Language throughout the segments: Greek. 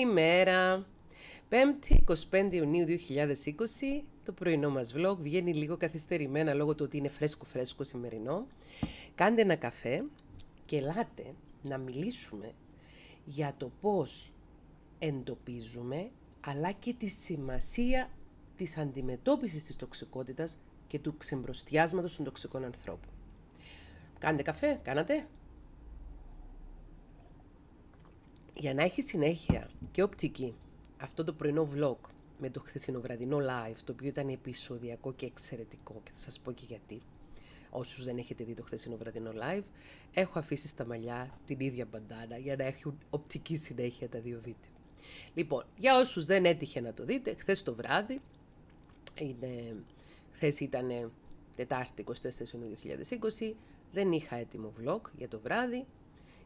Καλημέρα! 5η 25 Ιουνίου 2020, το πρωινό μας vlog βγαίνει λίγο καθυστερημένα λόγω του ότι είναι φρέσκο φρέσκο σημερινό. Κάντε ένα καφέ και ελάτε να μιλήσουμε για το πώς εντοπίζουμε αλλά και τη σημασία της αντιμετώπισης της τοξικότητας και του ξεμπροστιάσματος των τοξικών ανθρώπων. Κάντε καφέ, κάνατε, για να έχεις συνέχεια και οπτική αυτό το πρωινό vlog με το χθεσινοβραδινό live, το οποίο ήταν επεισοδιακό και εξαιρετικό και θα σας πω και γιατί. Όσους δεν έχετε δει το χθεσινοβραδινό live, έχω αφήσει στα μαλλιά την ίδια μπαντάνα για να έχουν οπτική συνέχεια τα δύο βίντεο. Λοιπόν, για όσους δεν έτυχε να το δείτε, χθες το βράδυ, είναι, χθες ήταν Τετάρτη 24 Ιουνίου 2020, δεν είχα έτοιμο vlog για το βράδυ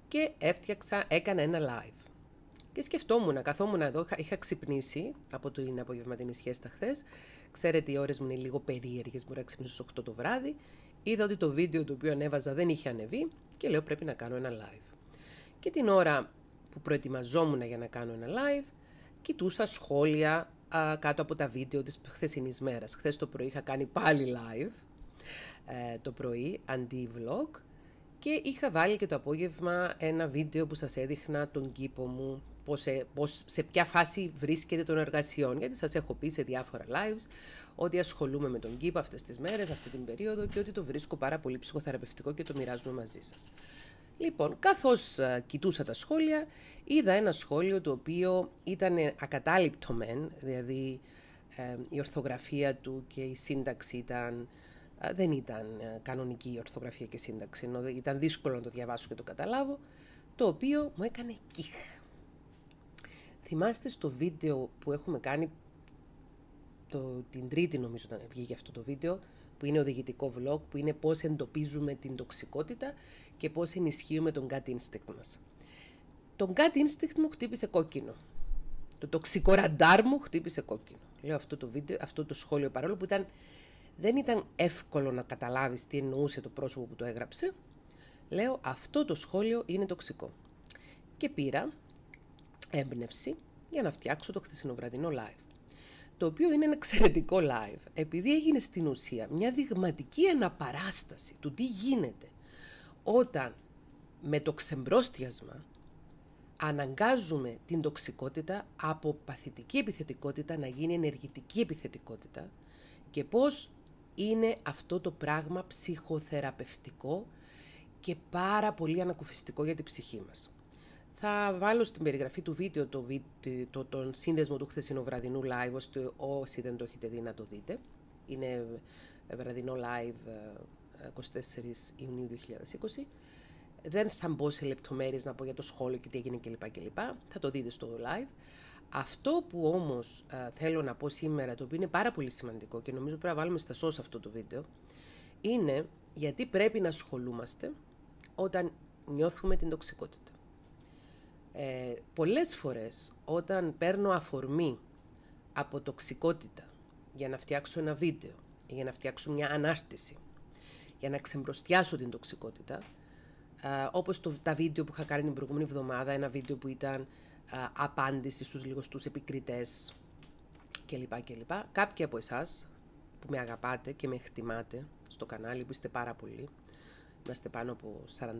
και έφτιαξα, έκανα ένα live. Και σκεφτόμουν, καθόμουν εδώ, είχα ξυπνήσει από την απογευματινή τα χθες. Ξέρετε, οι ώρες μου είναι λίγο περίεργες. Μπορεί να ξυπνήσω στις 8 το βράδυ. Είδα ότι το βίντεο το οποίο ανέβαζα δεν είχε ανεβεί και λέω πρέπει να κάνω ένα live. Και την ώρα που προετοιμαζόμουν για να κάνω ένα live, κοιτούσα σχόλια κάτω από τα βίντεο της χθεσινής μέρας. Χθες το πρωί είχα κάνει πάλι live ε, το πρωί, αντί vlog, και είχα βάλει και το απόγευμα ένα βίντεο που σας έδειχνα τον κήπο μου πώς, πώς, σε ποια φάση βρίσκεται των εργασιών. Γιατί σας έχω πει σε διάφορα lives ότι ασχολούμαι με τον ΚΙΠ αυτές τις μέρες, αυτή την περίοδο και ότι το βρίσκω πάρα πολύ ψυχοθεραπευτικό και το μοιράζουμε μαζί σας. Λοιπόν, καθώς κοιτούσα τα σχόλια, είδα ένα σχόλιο το οποίο ήταν ακατάληπτο μεν, δηλαδή ε, η ορθογραφία του και η σύνταξη ήταν, δεν ήταν ε, κανονική η ορθογραφία και η σύνταξη, ενώ ήταν δύσκολο να το διαβάσω και το καταλάβω, το οποίο μου έκανε κιχ. Θυμάστε στο βίντεο που έχουμε κάνει, το, την τρίτη νομίζω ήταν, βγήκε αυτό το βίντεο, που είναι οδηγητικό vlog, που είναι πώς εντοπίζουμε την τοξικότητα και πώς ενισχύουμε τον gut instinct μας. Το gut instinct μου χτύπησε κόκκινο. Το τοξικό ραντάρ μου χτύπησε κόκκινο. Λέω αυτό το, βίντεο, αυτό το σχόλιο παρόλο που ήταν, δεν ήταν εύκολο να καταλάβεις τι εννοούσε το πρόσωπο που το έγραψε. Λέω αυτό το σχόλιο είναι τοξικό. Και πήρα έμπνευση για να φτιάξω το χθεσινοβραδινό live. Το οποίο είναι ένα εξαιρετικό live, επειδή έγινε στην ουσία μια δειγματική αναπαράσταση του τι γίνεται όταν με το ξεμπρόστιασμα αναγκάζουμε την τοξικότητα από παθητική επιθετικότητα να γίνει ενεργητική επιθετικότητα και πώς είναι αυτό το πράγμα ψυχοθεραπευτικό και πάρα πολύ ανακουφιστικό για την ψυχή μας. Θα βάλω στην περιγραφή του βίντεο το, τον σύνδεσμο του χθεσινοβραδινού live, ώστε όσοι δεν το έχετε δει να το δείτε. Είναι ε, βραδινό live 24 ε, Ιουνίου 2020. Δεν θα μπω σε λεπτομέρειες να πω για το σχόλιο και τι έγινε κλπ. κλπ. Θα το δείτε στο live. Αυτό που όμως ε, θέλω να πω σήμερα, το οποίο είναι πάρα πολύ σημαντικό και νομίζω πρέπει να βάλουμε στα σώσα αυτό το βίντεο, είναι γιατί πρέπει να ασχολούμαστε όταν νιώθουμε την τοξικότητα. Ε, πολλές φορές όταν παίρνω αφορμή από τοξικότητα για να φτιάξω ένα βίντεο, για να φτιάξω μια ανάρτηση, για να ξεμπροστιάσω την τοξικότητα, ε, όπως το, τα βίντεο που είχα κάνει την προηγούμενη εβδομάδα, ένα βίντεο που ήταν ε, απάντηση στους λιγοστούς επικριτές κλπ. κλπ. Κάποιοι από εσάς που με αγαπάτε και με χτιμάτε στο κανάλι που είστε πάρα πολλοί, είμαστε πάνω από 42.000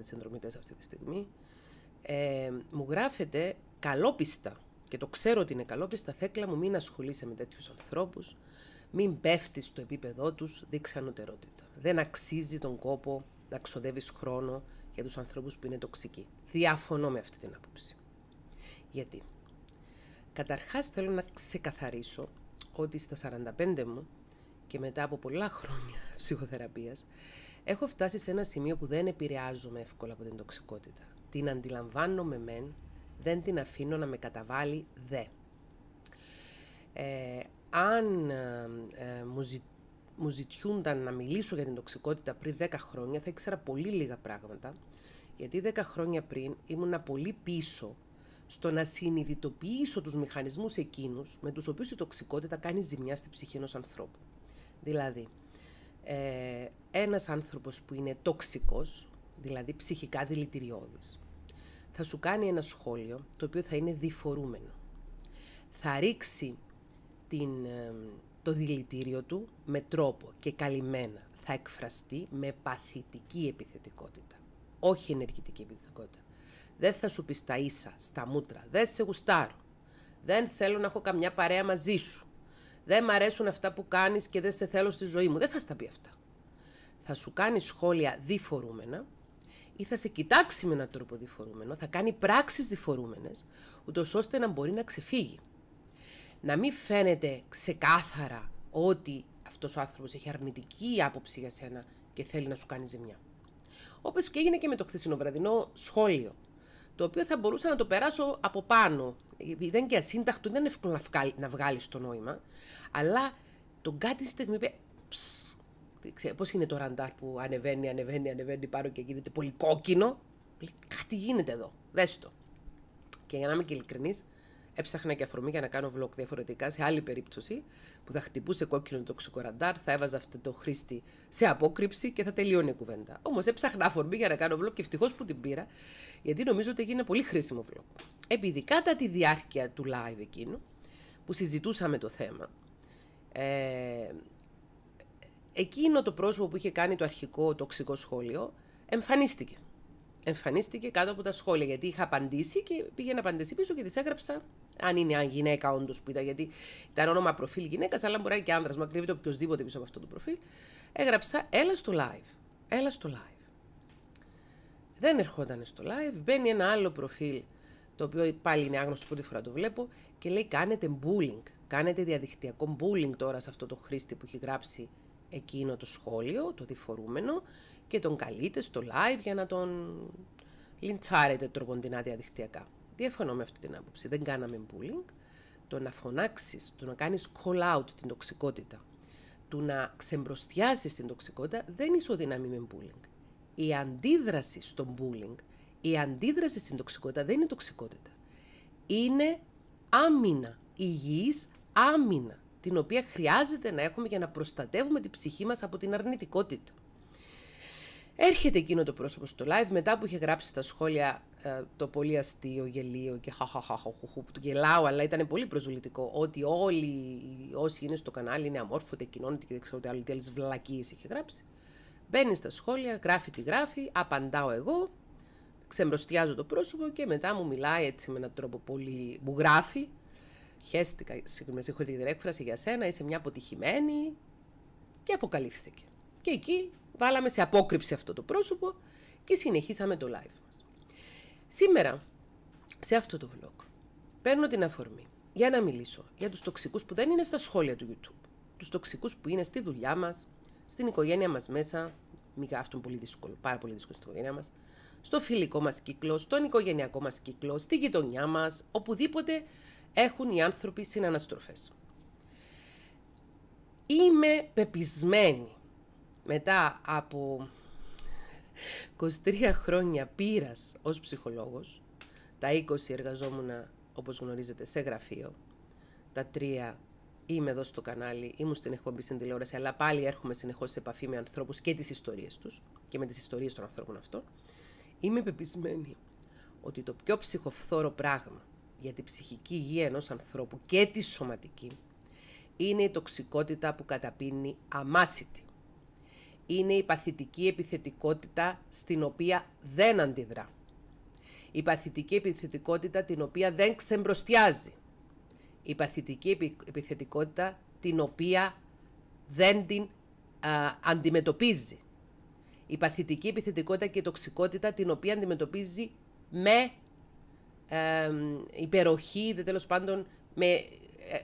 συνδρομητές αυτή τη στιγμή, ε, μου γράφεται καλόπιστα και το ξέρω ότι είναι καλόπιστα, Θέκλα μου μην ασχολείσαι με τέτοιους ανθρώπους, μην πέφτεις στο επίπεδό τους, δείξε ανωτερότητα. Δεν αξίζει τον κόπο να ξοδεύεις χρόνο για τους ανθρώπους που είναι τοξικοί. Διαφωνώ με αυτή την άποψη. Γιατί. Καταρχάς θέλω να ξεκαθαρίσω ότι στα 45 μου και μετά από πολλά χρόνια ψυχοθεραπείας έχω φτάσει σε ένα σημείο που δεν επηρεάζομαι εύκολα από την τοξικότητα. Την αντιλαμβάνομαι μεν, δεν την αφήνω να με καταβάλει δε. Ε, αν ε, ε μου, ζη, ζητιούνταν να μιλήσω για την τοξικότητα πριν 10 χρόνια, θα ήξερα πολύ λίγα πράγματα, γιατί 10 χρόνια πριν ήμουνα πολύ πίσω στο να συνειδητοποιήσω τους μηχανισμούς εκείνους με τους οποίους η τοξικότητα κάνει ζημιά στη ψυχή ενός ανθρώπου. Δηλαδή, ε, ένας άνθρωπος που είναι τοξικός, δηλαδή ψυχικά δηλητηριώδης, θα σου κάνει ένα σχόλιο το οποίο θα είναι διφορούμενο. Θα ρίξει την, ε, το δηλητήριο του με τρόπο και καλυμμένα. Θα εκφραστεί με παθητική επιθετικότητα, όχι ενεργητική επιθετικότητα. Δεν θα σου πει στα ίσα, στα μούτρα, δεν σε γουστάρω. Δεν θέλω να έχω καμιά παρέα μαζί σου. Δεν μ' αρέσουν αυτά που κάνεις και δεν σε θέλω στη ζωή μου. Δεν θα στα πει αυτά. Θα σου κάνει σχόλια διφορούμενα ή θα σε κοιτάξει με έναν τρόπο διφορούμενο, θα κάνει πράξεις διφορούμενες, ούτως ώστε να μπορεί να ξεφύγει. Να μην φαίνεται ξεκάθαρα ότι αυτός ο άνθρωπος έχει αρνητική άποψη για σένα και θέλει να σου κάνει ζημιά. Όπως και έγινε και με το χθεσινοβραδινό σχόλιο, το οποίο θα μπορούσα να το περάσω από πάνω. Δεν και ασύνταχτο, δεν είναι εύκολο να βγάλεις το νόημα, αλλά τον κάτι στιγμή είπε Πώς είναι το ραντάρ που ανεβαίνει, ανεβαίνει, ανεβαίνει πάρω και γίνεται πολύ κόκκινο. Κάτι γίνεται εδώ. Δες το. Και για να είμαι και ειλικρινής, έψαχνα και αφορμή για να κάνω vlog διαφορετικά σε άλλη περίπτωση που θα χτυπούσε κόκκινο το τοξικό ραντάρ, θα έβαζα αυτό το χρήστη σε απόκρυψη και θα τελειώνει η κουβέντα. Όμως έψαχνα αφορμή για να κάνω vlog και ευτυχώς που την πήρα, γιατί νομίζω ότι έγινε πολύ χρήσιμο vlog. Επειδή κατά τη διάρκεια του live εκείνου που συζητούσαμε το θέμα, ε, εκείνο το πρόσωπο που είχε κάνει το αρχικό τοξικό σχόλιο εμφανίστηκε. Εμφανίστηκε κάτω από τα σχόλια γιατί είχα απαντήσει και πήγε να απαντήσει πίσω και της έγραψα. Αν είναι γυναίκα, όντως που ήταν, γιατί ήταν όνομα προφίλ γυναίκας, αλλά μπορεί και άνδρας, μα κρύβεται οποιοδήποτε πίσω από αυτό το προφίλ. Έγραψα, έλα στο live. Έλα στο live. Δεν ερχόταν στο live. Μπαίνει ένα άλλο προφίλ, το οποίο πάλι είναι άγνωστο πρώτη φορά το βλέπω, και λέει: Κάνετε bullying. Κάνετε διαδικτυακό bullying τώρα σε αυτό το χρήστη που έχει γράψει εκείνο το σχόλιο, το διφορούμενο και τον καλείτε στο live για να τον λιντσάρετε τροποντινά διαδικτυακά. Διαφωνώ με αυτή την άποψη. Δεν κάναμε bullying. Το να φωνάξεις, το να κάνεις call out την τοξικότητα, το να ξεμπροστιάσεις την τοξικότητα δεν ισοδυναμεί με bullying. Η αντίδραση στο bullying, η αντίδραση στην τοξικότητα δεν είναι τοξικότητα. Είναι άμυνα, υγιής άμυνα την οποία χρειάζεται να έχουμε για να προστατεύουμε την ψυχή μας από την αρνητικότητα. Έρχεται εκείνο το πρόσωπο στο live μετά που είχε γράψει στα σχόλια ε, το πολύ αστείο γελίο και χαχαχαχαχουχου που του γελάω, αλλά ήταν πολύ προσβλητικό ότι όλοι όσοι είναι στο κανάλι είναι αμόρφωτοι, κοινώνεται και δεν ξέρω τι άλλο, τι άλλες βλακίες είχε γράψει. Μπαίνει στα σχόλια, γράφει τη γράφει, απαντάω εγώ, ξεμπροστιάζω το πρόσωπο και μετά μου μιλάει έτσι με έναν τρόπο πολύ... μου γράφει Χαίστηκα, συγγνώμη, συγχωρείτε την έκφραση για σένα, είσαι μια αποτυχημένη και αποκαλύφθηκε. Και εκεί βάλαμε σε απόκρυψη αυτό το πρόσωπο και συνεχίσαμε το live μας. Σήμερα, σε αυτό το vlog, παίρνω την αφορμή για να μιλήσω για τους τοξικούς που δεν είναι στα σχόλια του YouTube. Τους τοξικούς που είναι στη δουλειά μας, στην οικογένεια μας μέσα, μην αυτό είναι πολύ δύσκολο, πάρα πολύ δύσκολο στην οικογένειά μας, στο φιλικό μας κύκλο, στον οικογενειακό μας κύκλο, στη γειτονιά μας, οπουδήποτε έχουν οι άνθρωποι συναναστροφές. Είμαι πεπισμένη μετά από 23 χρόνια πείρας ως ψυχολόγος, τα 20 εργαζόμουν όπως γνωρίζετε σε γραφείο, τα 3 είμαι εδώ στο κανάλι, ήμουν στην εκπομπή στην τηλεόραση, αλλά πάλι έρχομαι συνεχώς σε επαφή με ανθρώπους και τις ιστορίες τους και με τις ιστορίες των ανθρώπων αυτών, είμαι πεπισμένη ότι το πιο ψυχοφθόρο πράγμα για την ψυχική υγεία ενός ανθρώπου και τη σωματική είναι η τοξικότητα που καταπίνει αμάσιτη. Είναι η παθητική επιθετικότητα στην οποία δεν αντιδρά. Η παθητική επιθετικότητα την οποία δεν ξεμπροστιάζει. Η παθητική επιθετικότητα την οποία δεν την αντιμετωπίζει. Η παθητική επιθετικότητα και η τοξικότητα την οποία αντιμετωπίζει με ε, υπεροχή, τέλος πάντων, με, ε,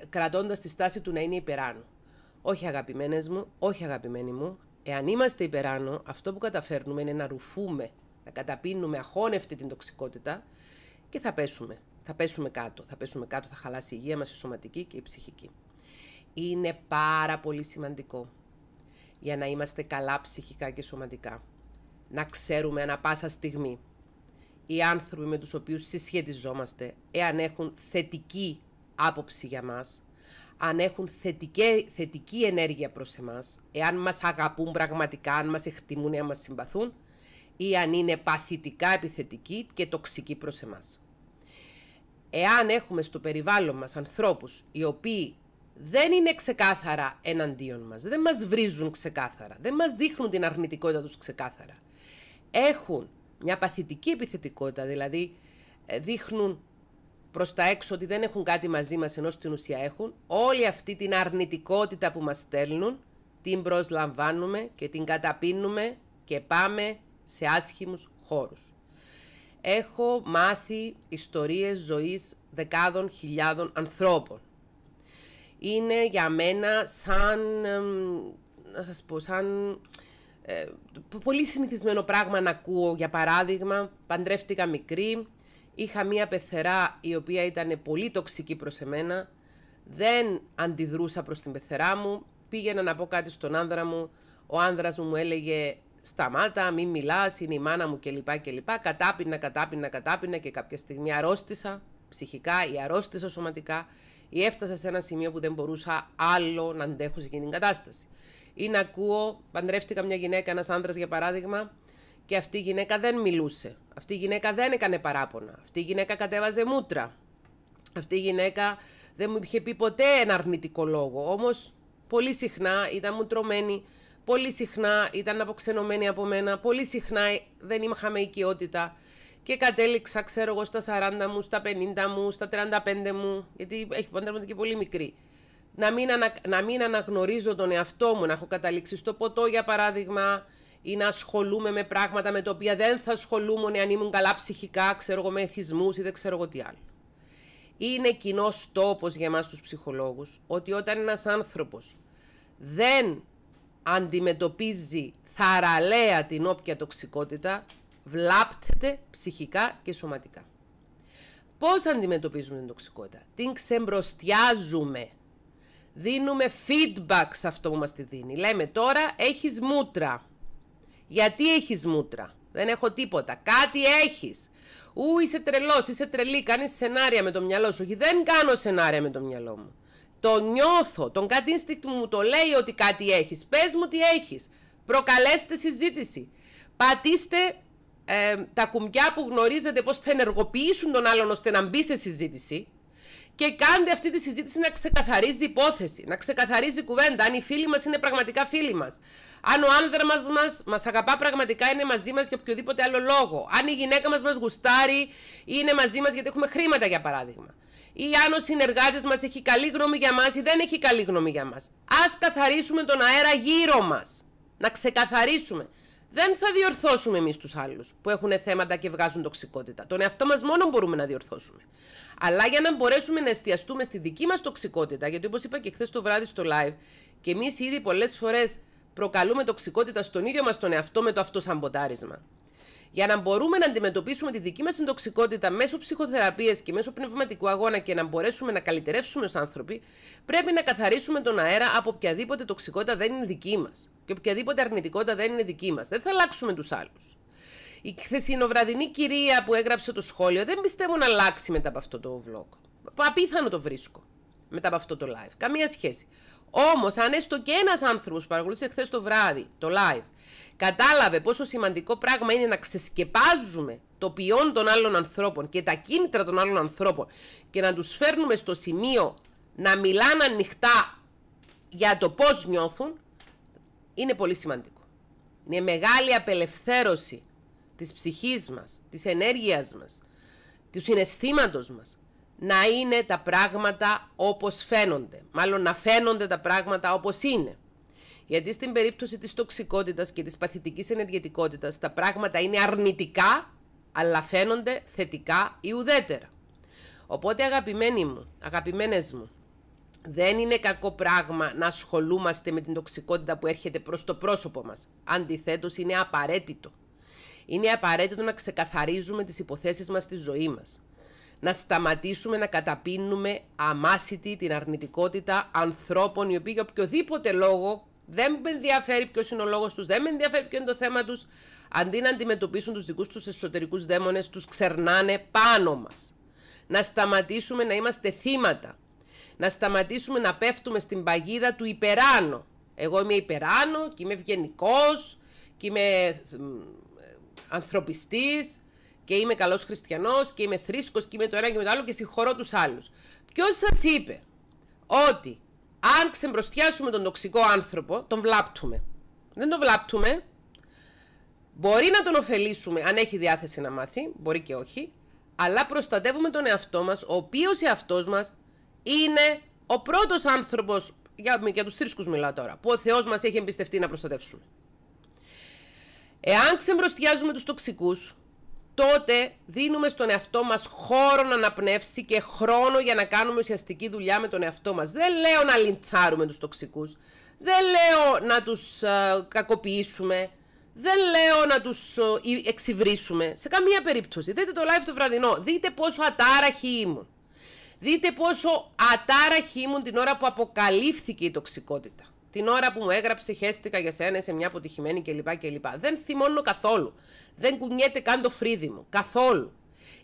κρατώντας τη στάση του να είναι υπεράνω. Όχι αγαπημένες μου, όχι αγαπημένοι μου, εάν είμαστε υπεράνω, αυτό που καταφέρνουμε είναι να ρουφούμε, να καταπίνουμε αχώνευτη την τοξικότητα και θα πέσουμε. Θα πέσουμε κάτω, θα πέσουμε κάτω, θα χαλάσει η υγεία μας η σωματική και η ψυχική. Είναι πάρα πολύ σημαντικό για να είμαστε καλά ψυχικά και σωματικά. Να ξέρουμε ανα πάσα στιγμή οι άνθρωποι με τους οποίους συσχετιζόμαστε, εάν έχουν θετική άποψη για μας, αν έχουν θετική, θετική ενέργεια προς εμάς, εάν μας αγαπούν πραγματικά, αν μας εκτιμούν, εάν μας συμπαθούν, ή αν είναι παθητικά επιθετικοί και τοξικοί προς εμάς. Εάν έχουμε στο περιβάλλον μας ανθρώπους οι οποίοι δεν είναι ξεκάθαρα εναντίον μας, δεν μας βρίζουν ξεκάθαρα, δεν μας δείχνουν την αρνητικότητα τους ξεκάθαρα, έχουν μια παθητική επιθετικότητα, δηλαδή ε, δείχνουν προς τα έξω ότι δεν έχουν κάτι μαζί μας ενώ στην ουσία έχουν, όλη αυτή την αρνητικότητα που μας στέλνουν, την προσλαμβάνουμε και την καταπίνουμε και πάμε σε άσχημους χώρους. Έχω μάθει ιστορίες ζωής δεκάδων χιλιάδων ανθρώπων. Είναι για μένα σαν, να σας πω, σαν ε, πολύ συνηθισμένο πράγμα να ακούω, για παράδειγμα, παντρεύτηκα μικρή, είχα μία πεθερά η οποία ήταν πολύ τοξική προς εμένα, δεν αντιδρούσα προς την πεθερά μου, πήγαινα να πω κάτι στον άνδρα μου, ο άνδρας μου μου έλεγε σταμάτα, μην μιλάς, είναι η μάνα μου κλπ. κλπ. Κατάπινα, κατάπινα, κατάπινα και κάποια στιγμή αρρώστησα ψυχικά ή αρρώστησα σωματικά ή έφτασα σε ένα σημείο που δεν μπορούσα άλλο να αντέχω σε εκείνη την κατάσταση ή να ακούω, παντρεύτηκα μια γυναίκα, ένας άντρα για παράδειγμα, και αυτή η γυναίκα δεν μιλούσε. Αυτή η γυναίκα δεν έκανε παράπονα. Αυτή η γυναίκα κατέβαζε μούτρα. Αυτή η γυναίκα δεν μου είχε πει ποτέ ένα αρνητικό λόγο. Όμως πολύ συχνά ήταν μουτρωμένη, πολύ συχνά ήταν αποξενωμένη από μένα, πολύ συχνά δεν είχαμε οικειότητα. Και κατέληξα, ξέρω εγώ, στα 40 μου, στα 50 μου, στα 35 μου, γιατί έχει παντρεύονται και πολύ μικρή να μην, ανα, να μην αναγνωρίζω τον εαυτό μου, να έχω καταλήξει στο ποτό για παράδειγμα ή να ασχολούμαι με πράγματα με τα οποία δεν θα ασχολούμουν αν ήμουν καλά ψυχικά, ξέρω εγώ με εθισμούς ή δεν ξέρω εγώ τι άλλο. Είναι κοινός τόπος για εμάς τους ψυχολόγους ότι όταν ένας άνθρωπος δεν αντιμετωπίζει θαραλέα την όποια τοξικότητα, βλάπτεται ψυχικά και σωματικά. Πώς αντιμετωπίζουμε την τοξικότητα. Την ξεμπροστιάζουμε. Δίνουμε feedback σε αυτό που μας τη δίνει. Λέμε τώρα έχεις μούτρα. Γιατί έχεις μούτρα. Δεν έχω τίποτα. Κάτι έχεις. Ού είσαι τρελός, είσαι τρελή, κάνεις σενάρια με το μυαλό σου. Δεν κάνω σενάρια με το μυαλό μου. Το νιώθω, τον κάτι instinct μου το λέει ότι κάτι έχεις. Πες μου τι έχεις. Προκαλέστε συζήτηση. Πατήστε ε, τα κουμπιά που γνωρίζετε πώς θα ενεργοποιήσουν τον άλλον ώστε να μπει σε συζήτηση και κάντε αυτή τη συζήτηση να ξεκαθαρίζει υπόθεση, να ξεκαθαρίζει κουβέντα. Αν οι φίλοι μας είναι πραγματικά φίλοι μας. Αν ο άνδρας μας μας, μας αγαπά πραγματικά, είναι μαζί μας για οποιοδήποτε άλλο λόγο. Αν η γυναίκα μας μας γουστάρει, ή είναι μαζί μας γιατί έχουμε χρήματα, για παράδειγμα. Ή αν ο συνεργάτης μας έχει καλή γνώμη για μας ή δεν έχει καλή γνώμη για μας. Ας καθαρίσουμε τον αέρα γύρω μας. Να ξεκαθαρίσουμε. Δεν θα διορθώσουμε εμείς τους άλλους που έχουν θέματα και βγάζουν τοξικότητα. Τον εαυτό μας μόνο μπορούμε να διορθώσουμε. Αλλά για να μπορέσουμε να εστιαστούμε στη δική μας τοξικότητα, γιατί όπως είπα και χθες το βράδυ στο live, και εμείς ήδη πολλές φορές προκαλούμε τοξικότητα στον ίδιο μας τον εαυτό με το αυτοσαμποτάρισμα. Για να μπορούμε να αντιμετωπίσουμε τη δική μας τοξικότητα μέσω ψυχοθεραπείας και μέσω πνευματικού αγώνα και να μπορέσουμε να καλυτερεύσουμε ως άνθρωποι, πρέπει να καθαρίσουμε τον αέρα από οποιαδήποτε τοξικότητα δεν είναι δική μας. Και οποιαδήποτε αρνητικότητα δεν είναι δική μας. Δεν θα αλλάξουμε τους άλλους. Η χθεσινοβραδινή κυρία που έγραψε το σχόλιο δεν πιστεύω να αλλάξει μετά από αυτό το vlog. Απίθανο το βρίσκω μετά από αυτό το live. Καμία σχέση. Όμως, αν έστω και ένας άνθρωπος που παρακολούθησε χθες το βράδυ το live κατάλαβε πόσο σημαντικό πράγμα είναι να ξεσκεπάζουμε το ποιόν των άλλων ανθρώπων και τα κίνητρα των άλλων ανθρώπων και να τους φέρνουμε στο σημείο να μιλάνε ανοιχτά για το πώς νιώθουν, είναι πολύ σημαντικό. Είναι μεγάλη απελευθέρωση της ψυχής μας, της ενέργειας μας, του συναισθήματος μας, να είναι τα πράγματα όπως φαίνονται. Μάλλον να φαίνονται τα πράγματα όπως είναι. Γιατί στην περίπτωση της τοξικότητας και της παθητικής ενεργετικότητας τα πράγματα είναι αρνητικά, αλλά φαίνονται θετικά ή ουδέτερα. Οπότε αγαπημένοι μου, αγαπημένες μου, δεν είναι κακό πράγμα να ασχολούμαστε με την τοξικότητα που έρχεται προς το πρόσωπο μας. Αντιθέτως είναι απαραίτητο. Είναι απαραίτητο να ξεκαθαρίζουμε τις υποθέσεις μας στη ζωή μας. Να σταματήσουμε να καταπίνουμε αμάσιτη την αρνητικότητα ανθρώπων οι οποίοι για οποιοδήποτε λόγο δεν με ενδιαφέρει ποιος είναι ο λόγος τους, δεν με ενδιαφέρει ποιο είναι το θέμα τους. Αντί να αντιμετωπίσουν τους δικούς τους εσωτερικούς δαίμονες, τους ξερνάνε πάνω μας. Να σταματήσουμε να είμαστε θύματα. Να σταματήσουμε να πέφτουμε στην παγίδα του υπεράνω. Εγώ είμαι υπεράνω και είμαι ευγενικός και είμαι ανθρωπιστής και είμαι καλός χριστιανός και είμαι θρήσκος και είμαι το ένα και με το άλλο και συγχωρώ τους άλλους. Ποιο σας είπε ότι αν ξεμπροστιάσουμε τον τοξικό άνθρωπο, τον βλάπτουμε. Δεν τον βλάπτουμε. Μπορεί να τον ωφελήσουμε αν έχει διάθεση να μάθει, μπορεί και όχι, αλλά προστατεύουμε τον εαυτό μας ο οποίος εαυτός μας είναι ο πρώτος άνθρωπος για, για τους μιλάω τώρα, που ο Θεός μας έχει εμπιστευτεί να προστατεύσουμε. Εάν ξεμπροστιάζουμε τους τοξικούς, τότε δίνουμε στον εαυτό μας χώρο να αναπνεύσει και χρόνο για να κάνουμε ουσιαστική δουλειά με τον εαυτό μας. Δεν λέω να λιντσάρουμε τους τοξικούς, δεν λέω να τους ε, κακοποιήσουμε, δεν λέω να τους ε, εξυβρίσουμε, σε καμία περίπτωση. Δείτε το live το βραδινό, δείτε πόσο ατάραχοι ήμουν. Δείτε πόσο ατάραχοι ήμουν την ώρα που αποκαλύφθηκε η τοξικότητα. Την ώρα που μου έγραψε, χέστηκα για σένα, είσαι μια αποτυχημένη κλπ. κλπ. Δεν θυμώνω καθόλου. Δεν κουνιέται καν το φρύδι μου. Καθόλου.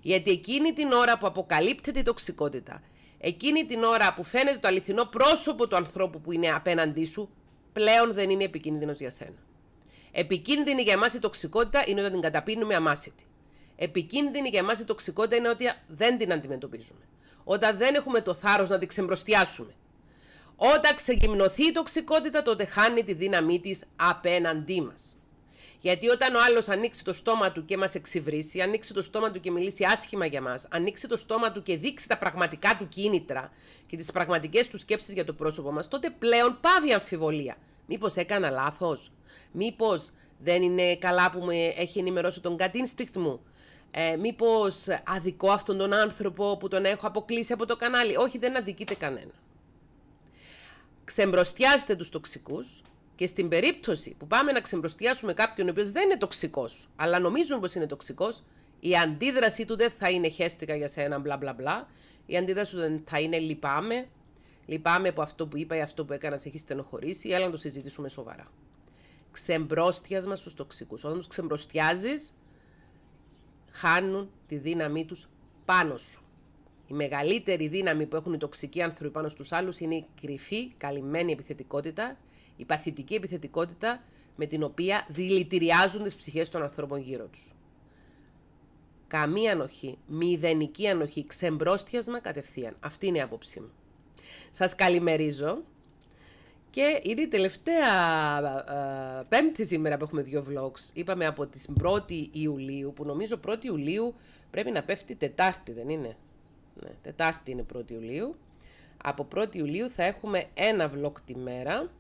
Γιατί εκείνη την ώρα που αποκαλύπτεται η τοξικότητα, εκείνη την ώρα που φαίνεται το αληθινό πρόσωπο του ανθρώπου που είναι απέναντί σου, πλέον δεν είναι επικίνδυνος για σένα. Επικίνδυνη για εμάς η τοξικότητα είναι όταν την καταπίνουμε αμάσιτη. Επικίνδυνη για εμάς η τοξικότητα είναι ότι δεν την αντιμετωπίζουμε. Όταν δεν έχουμε το θάρρος να την ξεμπροστιάσουμε. Όταν ξεγυμνωθεί η τοξικότητα, τότε χάνει τη δύναμή της απέναντί μας. Γιατί όταν ο άλλος ανοίξει το στόμα του και μας εξυβρίσει, ανοίξει το στόμα του και μιλήσει άσχημα για μας, ανοίξει το στόμα του και δείξει τα πραγματικά του κίνητρα και τις πραγματικές του σκέψεις για το πρόσωπό μας, τότε πλέον πάβει αμφιβολία. Μήπως έκανα λάθος, μήπως δεν είναι καλά που με έχει ενημερώσει τον κατ' instinct μου. Ε, Μήπως αδικό αυτόν τον άνθρωπο που τον έχω αποκλείσει από το κανάλι. Όχι, δεν αδικείται κανένα ξεμπροστιάστε τους τοξικούς και στην περίπτωση που πάμε να ξεμπροστιάσουμε κάποιον ο οποίος δεν είναι τοξικός, αλλά νομίζουν πως είναι τοξικός, η αντίδρασή του δεν θα είναι χέστηκα για σένα, μπλα μπλα μπλα. Η αντίδραση του θα είναι λυπάμαι. Λυπάμαι που αυτό που είπα ή αυτό που έκανας σε έχει στενοχωρήσει, αλλά να το συζητήσουμε σοβαρά. Ξεμπρόστιασμα στους τοξικούς. Όταν τους ξεμπροστιάζεις, χάνουν τη δύναμή τους πάνω σου. Η μεγαλύτερη δύναμη που έχουν οι τοξικοί άνθρωποι πάνω στους άλλους είναι η κρυφή, καλυμμένη επιθετικότητα, η παθητική επιθετικότητα με την οποία δηλητηριάζουν τις ψυχές των ανθρώπων γύρω τους. Καμία ανοχή, μηδενική ανοχή, ξεμπρόστιασμα κατευθείαν. Αυτή είναι η άποψή μου. Σας καλημερίζω και είναι η τελευταία πέμπτη σήμερα που έχουμε δύο vlogs. Είπαμε από τις 1η Ιουλίου, που νομίζω 1η Ιουλίου πρέπει να πέφτει Τετάρτη, δεν είναι. Ναι, Τετάρτη είναι 1η Ιουλίου. Από 1η Ιουλίου θα έχουμε ένα βλόκτη μέρα,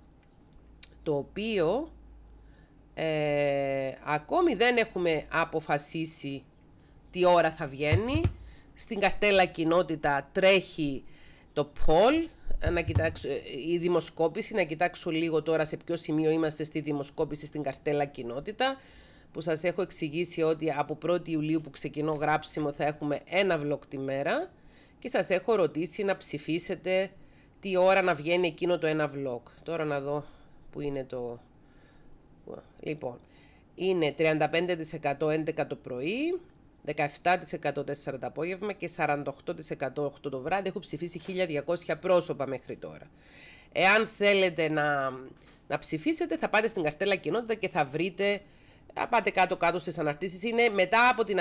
το οποίο ε, ακόμη δεν έχουμε αποφασίσει τι ώρα θα βγαίνει. Στην καρτέλα κοινότητα τρέχει το poll, να κοιτάξω, ε, η δημοσκόπηση, να κοιτάξω λίγο τώρα σε ποιο σημείο είμαστε στη δημοσκόπηση στην καρτέλα κοινότητα, που σας έχω εξηγήσει ότι από 1η Ιουλίου που ξεκινώ γράψιμο θα έχουμε ένα βλόκτη μέρα και σας έχω ρωτήσει να ψηφίσετε τι ώρα να βγαίνει εκείνο το ένα vlog. Τώρα να δω που είναι το... Λοιπόν, είναι 35% 11 το πρωί, 17% 4 το απόγευμα και 48% 8 το βράδυ. Έχω ψηφίσει 1200 πρόσωπα μέχρι τώρα. Εάν θέλετε να, να ψηφίσετε θα πάτε στην καρτέλα κοινότητα και θα βρείτε πάτε κάτω-κάτω στις αναρτήσεις. Είναι μετά από την,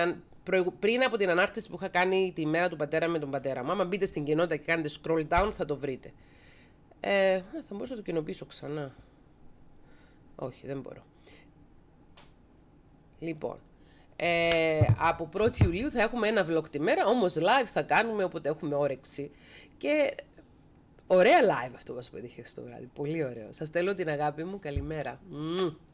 πριν από την ανάρτηση που είχα κάνει τη μέρα του πατέρα με τον πατέρα μου. Άμα μπείτε στην κοινότητα και κάνετε scroll down, θα το βρείτε. Ε, ναι, θα μπορούσα να το κοινοποιήσω ξανά. Όχι, δεν μπορώ. Λοιπόν, ε, από 1η Ιουλίου θα έχουμε ένα vlog τη μέρα, όμως live θα κάνουμε όποτε έχουμε όρεξη. Και ωραία live αυτό μας πετύχες στο βράδυ, πολύ ωραίο. Σας στέλνω την αγάπη μου, καλημέρα.